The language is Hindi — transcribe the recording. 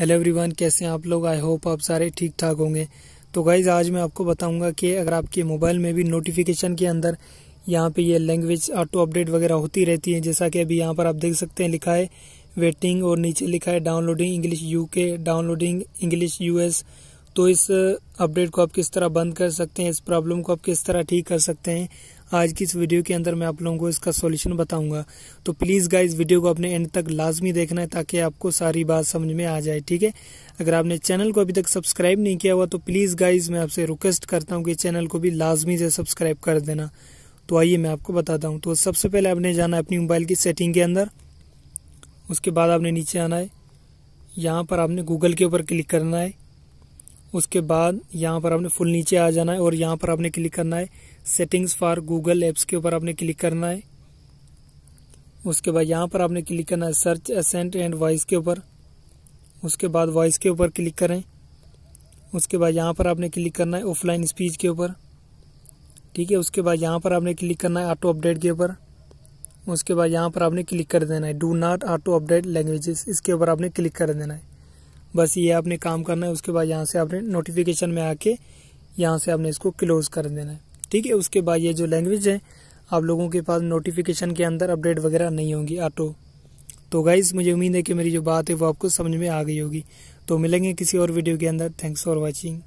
हेलो एवरीवन कैसे हैं आप लोग आई होप आप सारे ठीक ठाक होंगे तो गाइज आज मैं आपको बताऊंगा कि अगर आपके मोबाइल में भी नोटिफिकेशन के अंदर यहाँ पे ये लैंग्वेज ऑटो अपडेट वगैरह होती रहती है जैसा कि अभी यहाँ पर आप देख सकते हैं लिखा है वेटिंग और नीचे लिखा है downloading English UK downloading English US तो इस अपडेट को आप किस तरह बंद कर सकते हैं इस प्रॉब्लम को आप किस तरह ठीक कर सकते हैं आज की इस वीडियो के अंदर मैं आप लोगों को इसका सॉल्यूशन बताऊंगा तो प्लीज़ गाइस वीडियो को अपने एंड तक लाजमी देखना है ताकि आपको सारी बात समझ में आ जाए ठीक है अगर आपने चैनल को अभी तक सब्सक्राइब नहीं किया हुआ तो प्लीज़ गाइज मैं आपसे रिक्वेस्ट करता हूँ कि चैनल को भी लाजमी से सब्सक्राइब कर देना तो आइए मैं आपको बताता हूँ तो सबसे पहले आपने जाना है अपनी मोबाइल की सेटिंग के अंदर उसके बाद आपने नीचे आना है यहाँ पर आपने गूगल के ऊपर क्लिक करना है उसके बाद यहाँ पर आपने फुल नीचे आ जाना है और यहाँ पर आपने क्लिक करना है सेटिंग्स फॉर गूगल एप्स के ऊपर आपने क्लिक करना है उसके बाद यहाँ पर आपने क्लिक करना है सर्च असेंट एंड वॉइस के ऊपर उसके बाद वॉइस के ऊपर क्लिक करें उसके बाद यहाँ पर आपने क्लिक करना है ऑफलाइन स्पीच के ऊपर ठीक है उसके बाद यहाँ पर आपने क्लिक करना है ऑटो अपडेट के ऊपर उसके बाद यहाँ पर आपने क्लिक कर देना है do not auto update languages इसके ऊपर आपने क्लिक कर देना है बस ये आपने काम करना है उसके बाद यहाँ से आपने नोटिफिकेशन में आके यहाँ से आपने इसको क्लोज कर देना है ठीक है उसके बाद ये जो लैंग्वेज है आप लोगों के पास नोटिफिकेशन के अंदर अपडेट वगैरह नहीं होंगी ऑटो तो गाइज मुझे उम्मीद है कि मेरी जो बात है वो आपको समझ में आ गई होगी तो मिलेंगे किसी और वीडियो के अंदर थैंक्स फॉर वॉचिंग